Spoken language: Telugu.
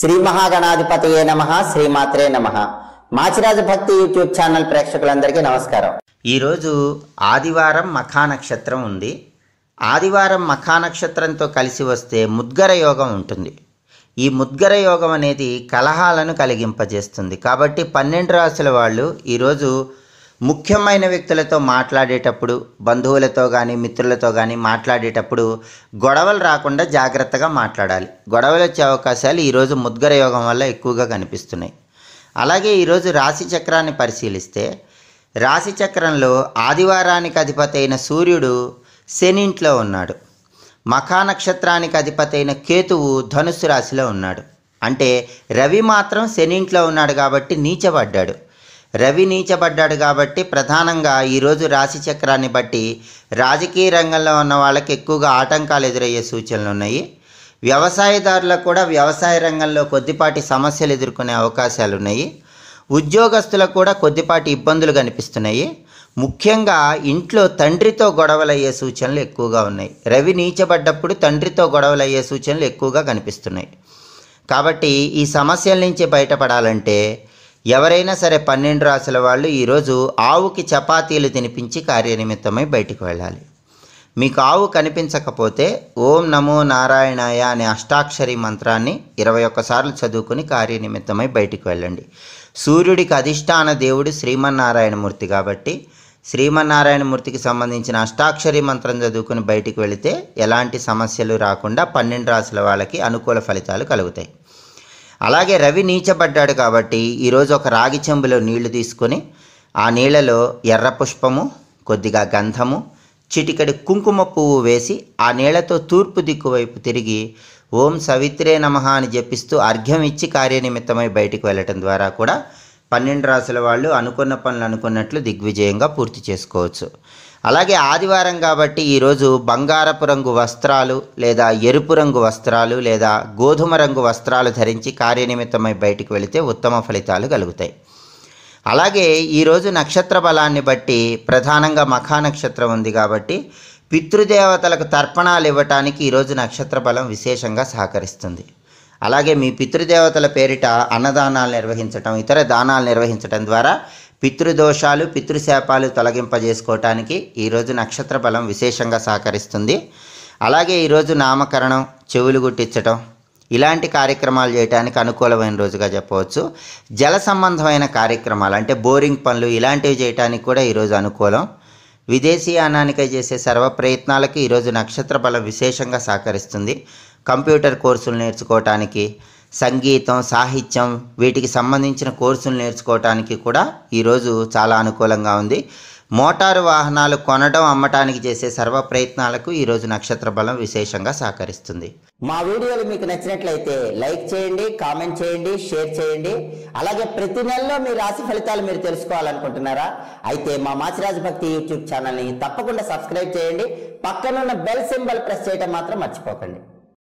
శ్రీ మహాగణాధిపతయే నమ శ్రీమాత్రే నమ మాచిరాజు భక్తి యూట్యూబ్ ఛానల్ ప్రేక్షకులందరికీ నమస్కారం ఈరోజు ఆదివారం మఖా నక్షత్రం ఉంది ఆదివారం మఖా నక్షత్రంతో కలిసి వస్తే ముద్గర యోగం ఉంటుంది ఈ ముద్గర యోగం అనేది కలహాలను కలిగింపజేస్తుంది కాబట్టి పన్నెండు రాసుల వాళ్ళు ఈరోజు ముఖ్యమైన వ్యక్తులతో మాట్లాడేటప్పుడు బంధువులతో కానీ మిత్రులతో కానీ మాట్లాడేటప్పుడు గొడవలు రాకుండా జాగ్రత్తగా మాట్లాడాలి గొడవలు వచ్చే అవకాశాలు ఈరోజు ముద్గర యోగం వల్ల ఎక్కువగా కనిపిస్తున్నాయి అలాగే ఈరోజు రాశి చక్రాన్ని పరిశీలిస్తే రాశి చక్రంలో ఆదివారానికి అధిపతి అయిన సూర్యుడు శనింట్లో ఉన్నాడు మఖా నక్షత్రానికి అధిపతి అయిన కేతువు ధనుస్సు రాశిలో ఉన్నాడు అంటే రవి మాత్రం శనింట్లో ఉన్నాడు కాబట్టి నీచబడ్డాడు రవి నీచబడ్డాడు కాబట్టి ప్రధానంగా ఈరోజు రాశి చక్రాన్ని బట్టి రాజకీయ రంగంలో ఉన్న వాళ్ళకి ఎక్కువగా ఆటంకాలు ఎదురయ్యే సూచనలు ఉన్నాయి వ్యవసాయదారులకు కూడా వ్యవసాయ రంగంలో కొద్దిపాటి సమస్యలు ఎదుర్కొనే అవకాశాలు ఉన్నాయి ఉద్యోగస్తులకు కూడా కొద్దిపాటి ఇబ్బందులు కనిపిస్తున్నాయి ముఖ్యంగా ఇంట్లో తండ్రితో గొడవలయ్యే సూచనలు ఎక్కువగా ఉన్నాయి రవి నీచబడ్డప్పుడు తండ్రితో గొడవలయ్యే సూచనలు ఎక్కువగా కనిపిస్తున్నాయి కాబట్టి ఈ సమస్యల నుంచి బయటపడాలంటే ఎవరైనా సరే పన్నెండు రాసుల వాళ్ళు ఈరోజు ఆవుకి చపాతీలు తినిపించి కార్యనిమిత్తమై బయటికి వెళ్ళాలి మీకు ఆవు కనిపించకపోతే ఓం నమో నారాయణాయ అనే అష్టాక్షరి మంత్రాన్ని ఇరవై ఒక్కసార్లు చదువుకుని కార్యనిమిత్తమై బయటికి వెళ్ళండి సూర్యుడికి అధిష్టాన దేవుడు శ్రీమన్నారాయణమూర్తి కాబట్టి శ్రీమన్నారాయణమూర్తికి సంబంధించిన అష్టాక్షరి మంత్రం చదువుకుని బయటికి వెళితే ఎలాంటి సమస్యలు రాకుండా పన్నెండు రాసుల వాళ్ళకి అనుకూల ఫలితాలు కలుగుతాయి అలాగే రవి నీచబడ్డాడు కాబట్టి ఈరోజు ఒక రాగి చెంబులో నీళ్లు తీసుకొని ఆ నీళ్ళలో ఎర్ర పుష్పము కొద్దిగా గంధము చిటికడి కుంకుమ పువ్వు వేసి ఆ నీళ్లతో తూర్పు దిక్కు వైపు తిరిగి ఓం సవిత్రే నమ అని జపిస్తూ అర్ఘ్యం ఇచ్చి కార్యనిమిత్తమై బయటికి వెళ్ళటం ద్వారా కూడా పన్నెండు రాసుల వాళ్ళు అనుకున్న పనులు అనుకున్నట్లు దిగ్విజయంగా పూర్తి చేసుకోవచ్చు అలాగే ఆదివారం కాబట్టి ఈరోజు బంగారపు రంగు వస్త్రాలు లేదా ఎరుపు రంగు వస్త్రాలు లేదా గోధుమ రంగు వస్త్రాలు ధరించి కార్యనిమిత్తమై బయటికి వెళితే ఉత్తమ ఫలితాలు కలుగుతాయి అలాగే ఈరోజు నక్షత్ర బలాన్ని బట్టి ప్రధానంగా మఖా నక్షత్రం ఉంది కాబట్టి పితృదేవతలకు తర్పణాలు ఇవ్వటానికి ఈరోజు నక్షత్ర బలం విశేషంగా సహకరిస్తుంది అలాగే మీ పితృదేవతల పేరిట అన్నదానాలు నిర్వహించటం ఇతర దానాలు నిర్వహించటం ద్వారా పితృదోషాలు పితృశాపాలు తొలగింపజేసుకోవటానికి ఈరోజు నక్షత్ర బలం విశేషంగా సహకరిస్తుంది అలాగే ఈరోజు నామకరణం చెవులు గుట్టించటం ఇలాంటి కార్యక్రమాలు చేయడానికి అనుకూలమైన రోజుగా చెప్పవచ్చు జల సంబంధమైన కార్యక్రమాలు అంటే బోరింగ్ పనులు ఇలాంటివి చేయడానికి కూడా ఈరోజు అనుకూలం విదేశీ అనానికై చేసే సర్వ ప్రయత్నాలకు ఈరోజు నక్షత్ర బలం విశేషంగా సహకరిస్తుంది కంప్యూటర్ కోర్సులు నేర్చుకోవటానికి సంగీతం సాహిత్యం వీటికి సంబంధించిన కోర్సులు నేర్చుకోవటానికి కూడా ఈరోజు చాలా అనుకూలంగా ఉంది మోటారు వాహనాలు కొనడం అమ్మటానికి చేసే సర్వ ప్రయత్నాలకు ఈరోజు నక్షత్ర బలం విశేషంగా సహకరిస్తుంది మా వీడియోలు మీకు నచ్చినట్లయితే లైక్ చేయండి కామెంట్ చేయండి షేర్ చేయండి అలాగే ప్రతి నెలలో మీ రాశి ఫలితాలు మీరు తెలుసుకోవాలనుకుంటున్నారా అయితే మా మాచిరాజు భక్తి యూట్యూబ్ ఛానల్ని తప్పకుండా సబ్స్క్రైబ్ చేయండి పక్కనున్న బెల్ సింబల్ ప్రెస్ చేయటం మాత్రం మర్చిపోకండి